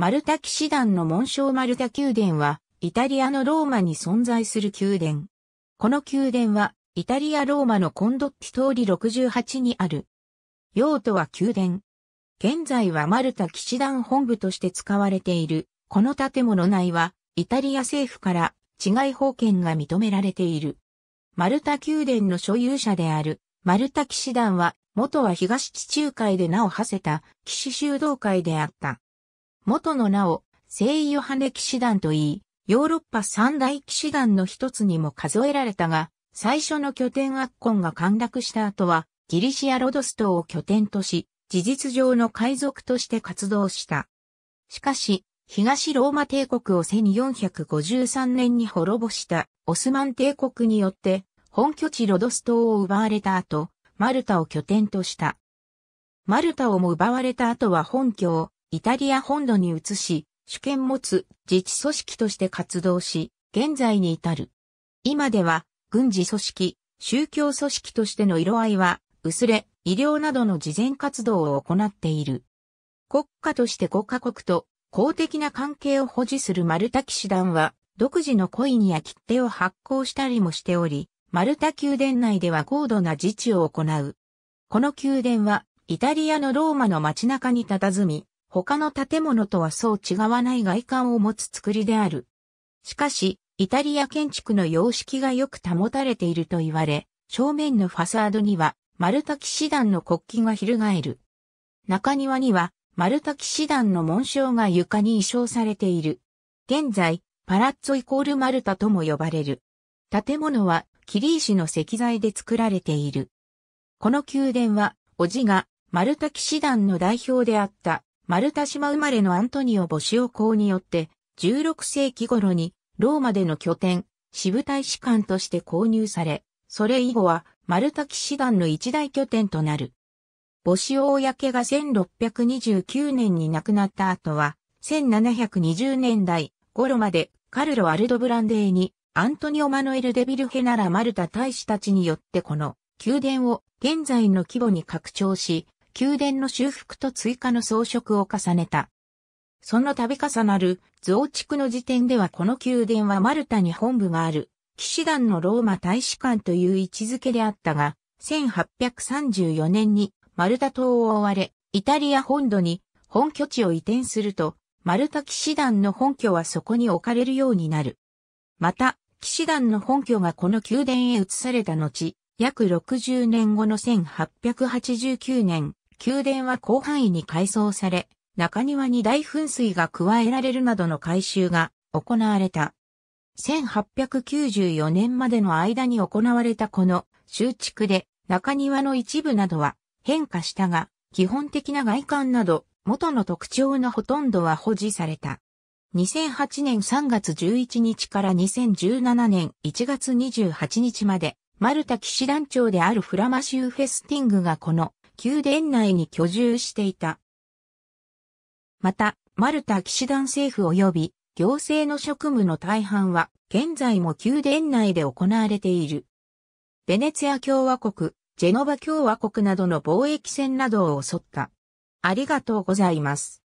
マルタ騎士団の紋章マルタ宮殿は、イタリアのローマに存在する宮殿。この宮殿は、イタリア・ローマのコンドッティ通り68にある。用途は宮殿。現在はマルタ騎士団本部として使われている。この建物内は、イタリア政府から治外法権が認められている。マルタ宮殿の所有者である、マルタ騎士団は、元は東地中海で名を馳せた騎士修道会であった。元の名を聖ヨハネ騎士団と言い、ヨーロッパ三大騎士団の一つにも数えられたが、最初の拠点アッコンが陥落した後は、ギリシア・ロドス島を拠点とし、事実上の海賊として活動した。しかし、東ローマ帝国を1453年に滅ぼしたオスマン帝国によって本拠地ロドス島を奪われた後、マルタを拠点とした。マルタをも奪われた後は本拠をイタリア本土に移し、主権持つ自治組織として活動し、現在に至る。今では、軍事組織、宗教組織としての色合いは、薄れ、医療などの慈善活動を行っている。国家として5カ国と公的な関係を保持するマルタ騎士団は、独自のコインや切手を発行したりもしており、マルタ宮殿内では高度な自治を行う。この宮殿は、イタリアのローマの街中に佇み、他の建物とはそう違わない外観を持つ作りである。しかし、イタリア建築の様式がよく保たれていると言われ、正面のファサードには、丸滝騎士団の国旗が翻る。中庭には、丸滝騎士団の紋章が床に移装されている。現在、パラッツォイコールマルタとも呼ばれる。建物は、キリー氏の石材で作られている。この宮殿は、おじが、マルタ騎士団の代表であった、マルタ島生まれのアントニオ・ボシオ公によって、16世紀頃にローマでの拠点、支部大使館として購入され、それ以後はマルタ騎士団の一大拠点となる。ボシオ公が1629年に亡くなった後は、1720年代頃までカルロ・アルドブランデーにアントニオ・マノエル・デビルヘナラ・マルタ大使たちによってこの宮殿を現在の規模に拡張し、宮殿の修復と追加の装飾を重ねた。その度重なる増築の時点ではこの宮殿はマルタに本部がある、騎士団のローマ大使館という位置づけであったが、1834年にマルタ島を追われ、イタリア本土に本拠地を移転すると、マルタ騎士団の本拠はそこに置かれるようになる。また、騎士団の本拠がこの宮殿へ移された後、約60年後の1889年、宮殿は広範囲に改装され、中庭に大噴水が加えられるなどの改修が行われた。1894年までの間に行われたこの修築で中庭の一部などは変化したが、基本的な外観など元の特徴のほとんどは保持された。2008年3月11日から2017年1月28日まで、マルタ騎士団長であるフラマシュー・フェスティングがこの宮殿内に居住していた。また、マルタ騎士団政府及び行政の職務の大半は現在も宮殿内で行われている。ベネツィア共和国、ジェノバ共和国などの貿易船などを襲った。ありがとうございます。